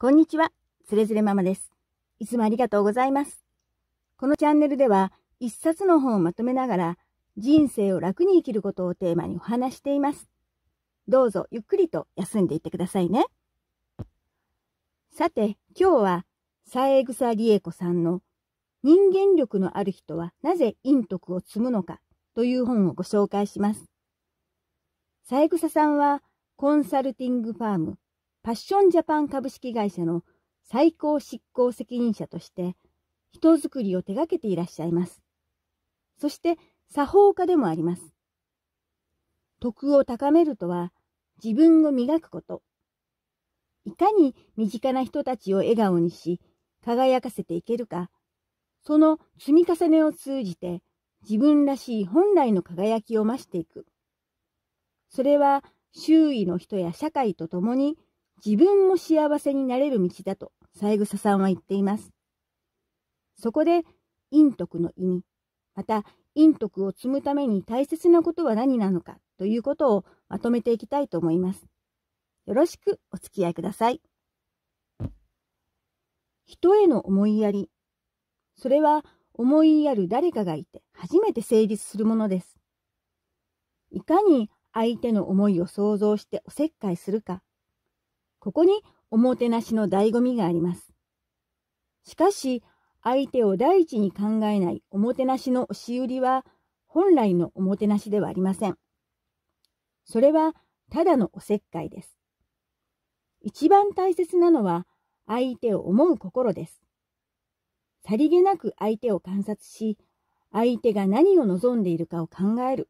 こんにちは、つれづれママです。いつもありがとうございます。このチャンネルでは、一冊の本をまとめながら、人生を楽に生きることをテーマにお話しています。どうぞゆっくりと休んでいってくださいね。さて、今日は、三枝理恵子さんの人間力のある人はなぜ陰徳を積むのかという本をご紹介します。三枝さんはコンサルティングファームパッションジャパン株式会社の最高執行責任者として、人づくりを手掛けていらっしゃいます。そして、作法家でもあります。徳を高めるとは、自分を磨くこと。いかに身近な人たちを笑顔にし、輝かせていけるか、その積み重ねを通じて、自分らしい本来の輝きを増していく。それは、周囲の人や社会と共に自分も幸せになれる道だと、三枝さんは言っています。そこで、陰徳の意味、また陰徳を積むために大切なことは何なのかということをまとめていきたいと思います。よろしくお付き合いください。人への思いやり。それは思いやる誰かがいて初めて成立するものです。いかに相手の思いを想像しておせっかいするか、ここにおもてなしの醍醐味があります。しかし、相手を第一に考えないおもてなしの押し売りは、本来のおもてなしではありません。それは、ただのおせっかいです。一番大切なのは、相手を思う心です。さりげなく相手を観察し、相手が何を望んでいるかを考える。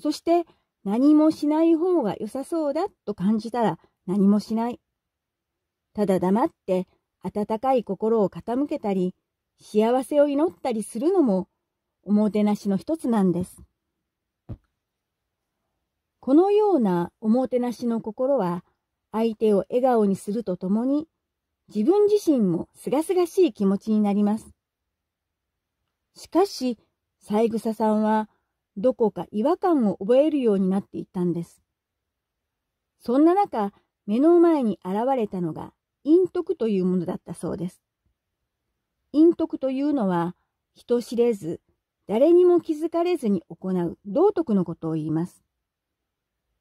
そして、何もしない方が良さそうだと感じたら何もしない。ただ黙って温かい心を傾けたり、幸せを祈ったりするのも、おもてなしの一つなんです。このようなおもてなしの心は、相手を笑顔にするとともに、自分自身もすがすがしい気持ちになります。しかし、三枝さんは、どこか違和感を覚えるようになっていったんです。そんな中、目の前に現れたのが陰徳というものだったそうです。陰徳というのは人知れず、誰にも気づかれずに行う道徳のことを言います。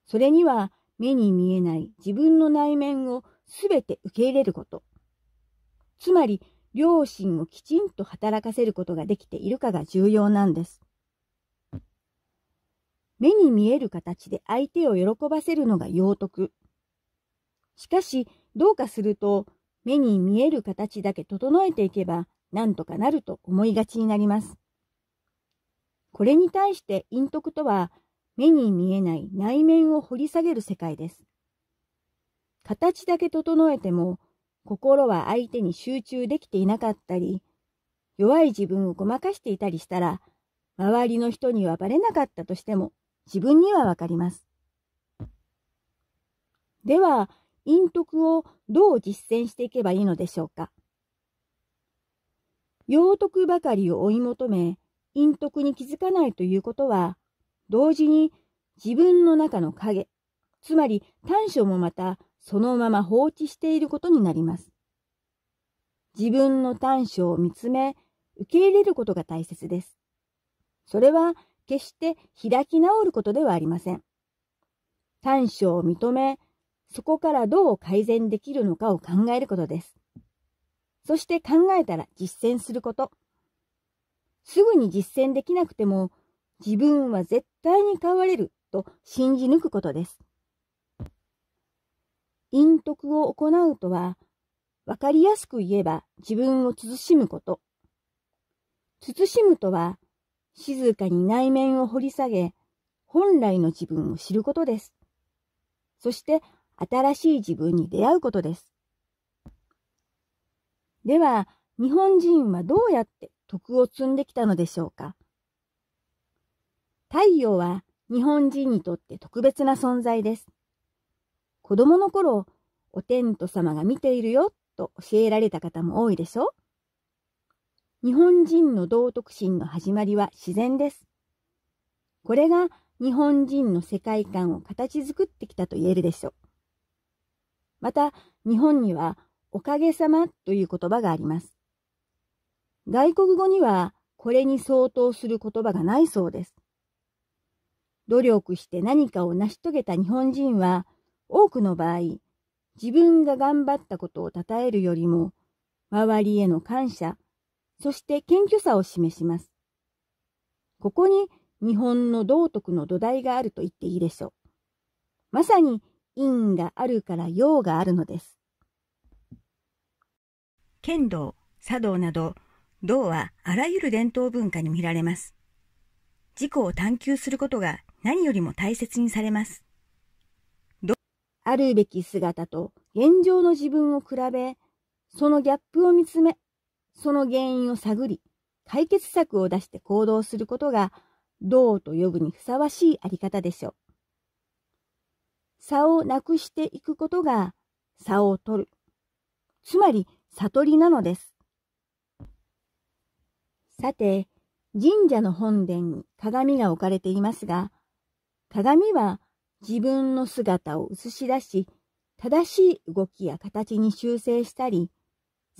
それには目に見えない自分の内面をすべて受け入れること。つまり、良心をきちんと働かせることができているかが重要なんです。目に見える形で相手を喜ばせるのが養徳。しかし、どうかすると、目に見える形だけ整えていけば、なんとかなると思いがちになります。これに対して陰徳とは、目に見えない内面を掘り下げる世界です。形だけ整えても、心は相手に集中できていなかったり、弱い自分をごまかしていたりしたら、周りの人にはバレなかったとしても、自分にはわかります。では、陰徳をどう実践していけばいいのでしょうか。陽徳ばかりを追い求め、陰徳に気づかないということは、同時に自分の中の影、つまり短所もまたそのまま放置していることになります。自分の短所を見つめ、受け入れることが大切です。それは決して開き直ることではありません。短所を認め、そこからどう改善できるのかを考えることです。そして考えたら実践すること。すぐに実践できなくても、自分は絶対に変われると信じ抜くことです。陰徳を行うとは、わかりやすく言えば自分を慎むこと。慎むとは、静かに内面を掘り下げ、本来の自分を知ることです。そして新しい自分に出会うことです。では、日本人はどうやって徳を積んできたのでしょうか太陽は日本人にとって特別な存在です。子供の頃、お天道様が見ているよと教えられた方も多いでしょう日本人の道徳心の始まりは自然です。これが日本人の世界観を形作ってきたと言えるでしょう。また、日本には、おかげさまという言葉があります。外国語には、これに相当する言葉がないそうです。努力して何かを成し遂げた日本人は、多くの場合、自分が頑張ったことを称えるよりも、周りへの感謝、そして謙虚さを示します。ここに日本の道徳の土台があると言っていいでしょう。まさに因があるから用があるのです。剣道、茶道など、道はあらゆる伝統文化に見られます。自己を探求することが何よりも大切にされます。あるべき姿と現状の自分を比べ、そのギャップを見つめ、その原因を探り、解決策を出して行動することが、道と呼ぶにふさわしいあり方でしょう。差をなくしていくことが差を取る。つまり悟りなのです。さて、神社の本殿に鏡が置かれていますが、鏡は自分の姿を映し出し、正しい動きや形に修正したり、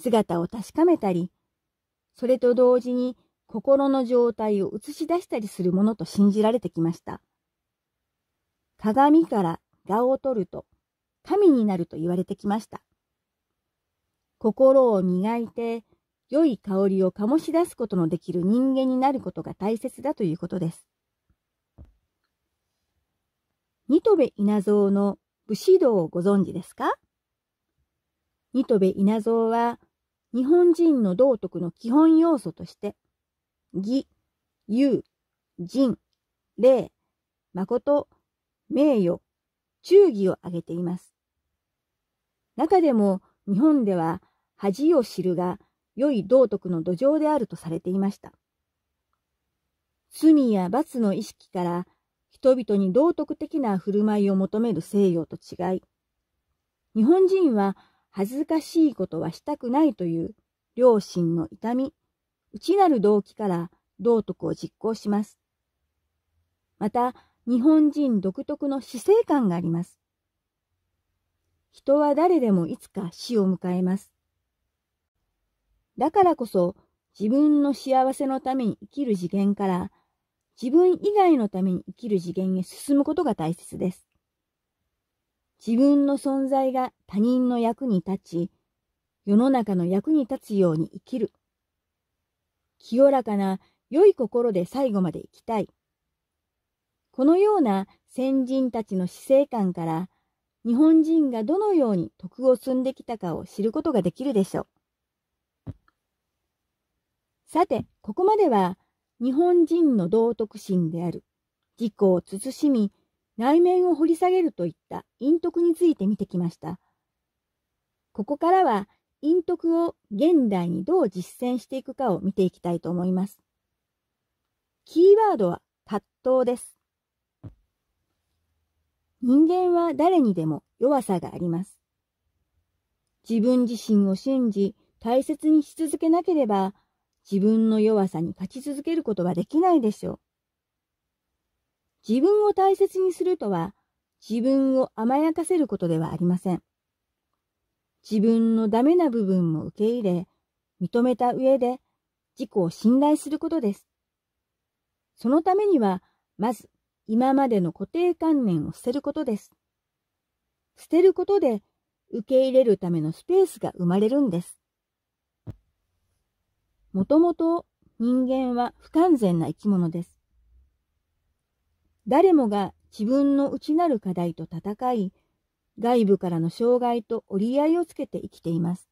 姿を確かめたり、それと同時に心の状態を映し出したりするものと信じられてきました。鏡から我を取ると神になると言われてきました。心を磨いて良い香りを醸し出すことのできる人間になることが大切だということです。ニトベ稲造の武士道をご存知ですかニトベ稲造は日本人の道徳の基本要素として、義、勇、仁、礼、誠、名誉、忠義を挙げています。中でも日本では恥を知るが良い道徳の土壌であるとされていました。罪や罰の意識から人々に道徳的な振る舞いを求める西洋と違い、日本人は恥ずかしいことはしたくないという良心の痛み、内なる動機から道徳を実行します。また、日本人独特の死生観があります。人は誰でもいつか死を迎えます。だからこそ自分の幸せのために生きる次元から自分以外のために生きる次元へ進むことが大切です。自分の存在が他人の役に立ち、世の中の役に立つように生きる。清らかな良い心で最後まで生きたい。このような先人たちの死生観から、日本人がどのように徳を積んできたかを知ることができるでしょう。さて、ここまでは、日本人の道徳心である、自己を慎み、内面を掘り下げるといった陰徳について見てきました。ここからは陰徳を現代にどう実践していくかを見ていきたいと思います。キーワードは葛藤です。人間は誰にでも弱さがあります。自分自身を信じ、大切にし続けなければ、自分の弱さに勝ち続けることはできないでしょう。自分を大切にするとは、自分を甘やかせることではありません。自分のダメな部分も受け入れ、認めた上で自己を信頼することです。そのためには、まず今までの固定観念を捨てることです。捨てることで受け入れるためのスペースが生まれるんです。もともと人間は不完全な生き物です。誰もが自分の内なる課題と戦い、外部からの障害と折り合いをつけて生きています。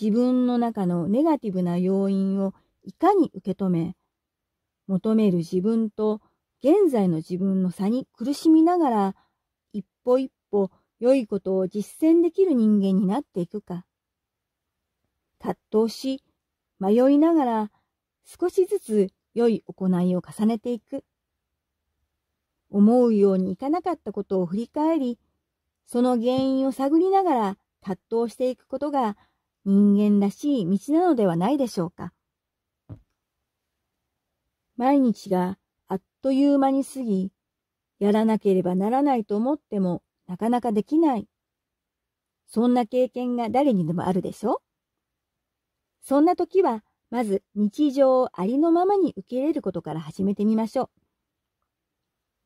自分の中のネガティブな要因をいかに受け止め、求める自分と現在の自分の差に苦しみながら、一歩一歩良いことを実践できる人間になっていくか。葛藤し、迷いながら、少しずつ良い行いを重ねていく。思うようにいかなかったことを振り返り、その原因を探りながら葛藤していくことが人間らしい道なのではないでしょうか。毎日がという間に過ぎ、やらなければならないと思ってもなかなかできない。そんな経験が誰にでもあるでしょそんな時は、まず日常をありのままに受け入れることから始めてみましょ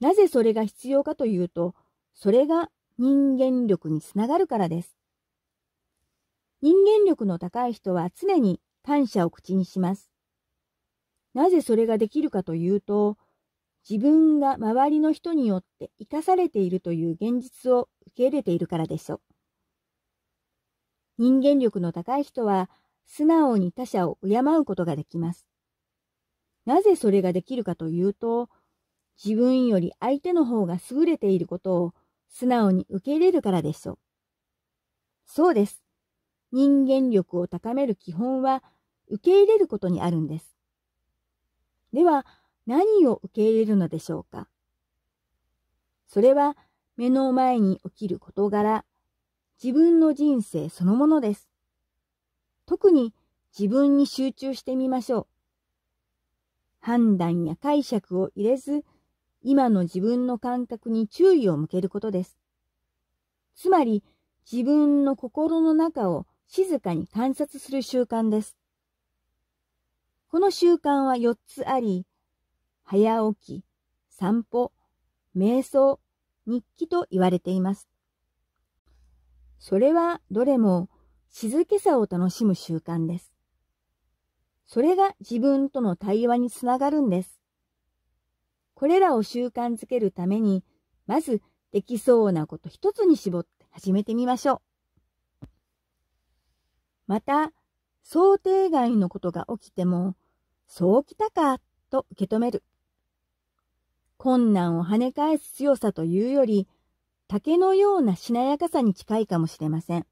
う。なぜそれが必要かというと、それが人間力につながるからです。人間力の高い人は常に感謝を口にします。なぜそれができるかというと、自分が周りの人によって生かされているという現実を受け入れているからでしょう。人間力の高い人は素直に他者を敬うことができます。なぜそれができるかというと、自分より相手の方が優れていることを素直に受け入れるからでしょう。そうです。人間力を高める基本は受け入れることにあるんです。では、何を受け入れるのでしょうかそれは目の前に起きる事柄、自分の人生そのものです。特に自分に集中してみましょう。判断や解釈を入れず、今の自分の感覚に注意を向けることです。つまり、自分の心の中を静かに観察する習慣です。この習慣は4つあり、早起き、散歩、瞑想、日記と言われています。それはどれも静けさを楽しむ習慣です。それが自分との対話につながるんです。これらを習慣づけるために、まずできそうなこと一つに絞って始めてみましょう。また、想定外のことが起きても、そうきたかと受け止める。困難を跳ね返す強さというより、竹のようなしなやかさに近いかもしれません。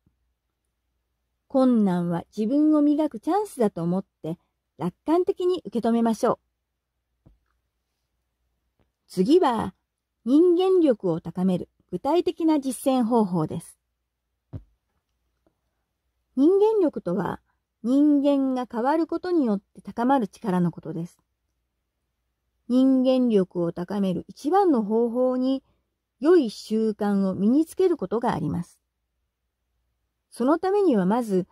困難は自分を磨くチャンスだと思って楽観的に受け止めましょう。次は人間力を高める具体的な実践方法です。人間力とは人間が変わることによって高まる力のことです。人間力を高める一番の方法に良い習慣を身につけることがあります。そのためにはまず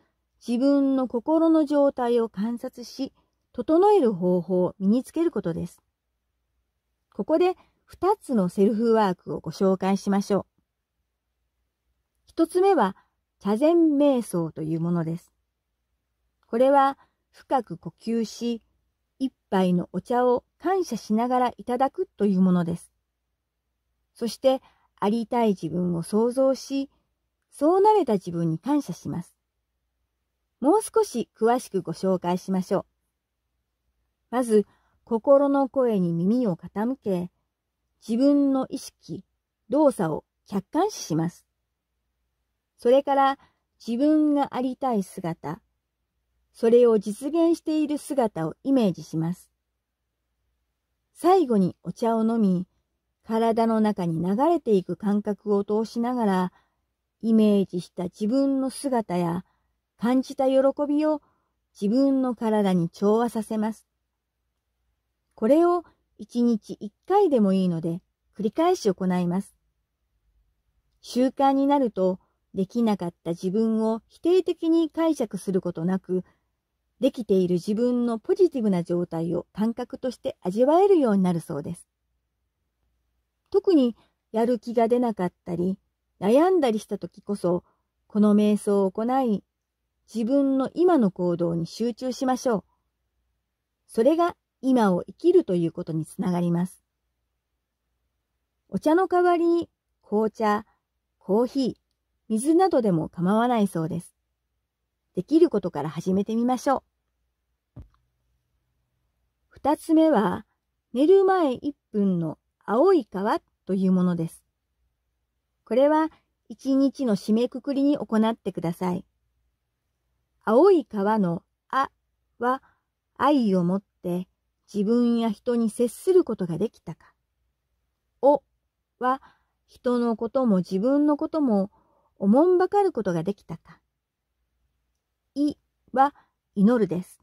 自分の心の状態を観察し、整える方法を身につけることです。ここで2つのセルフワークをご紹介しましょう。1つ目は茶禅瞑想というものです。これは深く呼吸し、一杯のお茶を感謝しながらいただくというものです。そして、ありたい自分を想像し、そうなれた自分に感謝します。もう少し詳しくご紹介しましょう。まず、心の声に耳を傾け、自分の意識、動作を客観視します。それから、自分がありたい姿、それを実現している姿をイメージします。最後にお茶を飲み、体の中に流れていく感覚を通しながら、イメージした自分の姿や感じた喜びを自分の体に調和させます。これを1日1回でもいいので繰り返し行います。習慣になるとできなかった自分を否定的に解釈することなくできている自分のポジティブな状態を感覚として味わえるようになるそうです。特にやる気が出なかったり、悩んだりした時こそ、この瞑想を行い、自分の今の行動に集中しましょう。それが今を生きるということにつながります。お茶の代わりに紅茶、コーヒー、水などでも構わないそうです。できることから始めてみましょう。二つ目は、寝る前1分の青い川というものです。これは一日の締めくくりに行ってください。青い川のあは愛を持って自分や人に接することができたか。おは人のことも自分のこともおもんばかることができたか。いは祈るです。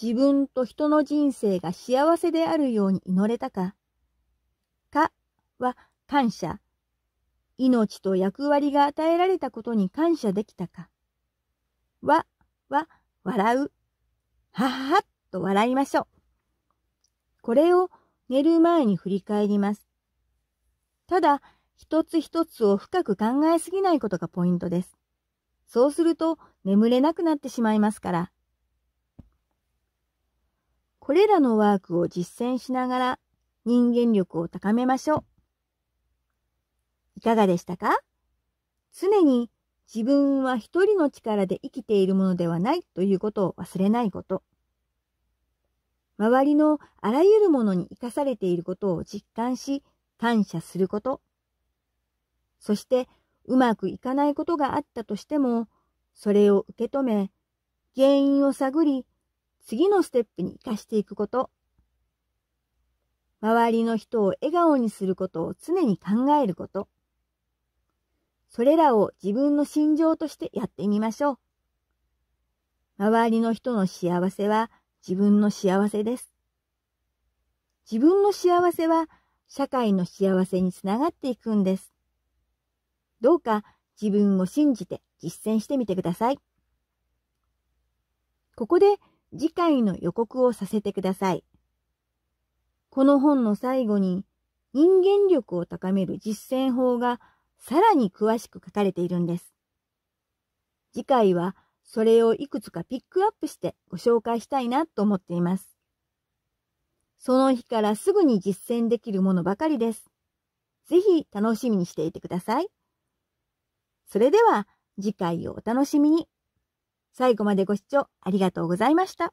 自分と人の人生が幸せであるように祈れたか。かは感謝。命と役割が与えられたことに感謝できたか。わは笑う。はははっと笑いましょう。これを寝る前に振り返ります。ただ、一つ一つを深く考えすぎないことがポイントです。そうすると眠れなくなってしまいますから。これらのワークを実践しながら人間力を高めましょう。いかがでしたか常に自分は一人の力で生きているものではないということを忘れないこと。周りのあらゆるものに生かされていることを実感し感謝すること。そしてうまくいかないことがあったとしても、それを受け止め、原因を探り、次のステップに活かしていくこと。周りの人を笑顔にすることを常に考えること。それらを自分の心情としてやってみましょう。周りの人の幸せは自分の幸せです。自分の幸せは社会の幸せにつながっていくんです。どうか自分を信じて実践してみてください。ここで次回の予告をさせてください。この本の最後に人間力を高める実践法がさらに詳しく書かれているんです。次回はそれをいくつかピックアップしてご紹介したいなと思っています。その日からすぐに実践できるものばかりです。ぜひ楽しみにしていてください。それでは次回をお楽しみに。最後までご視聴ありがとうございました。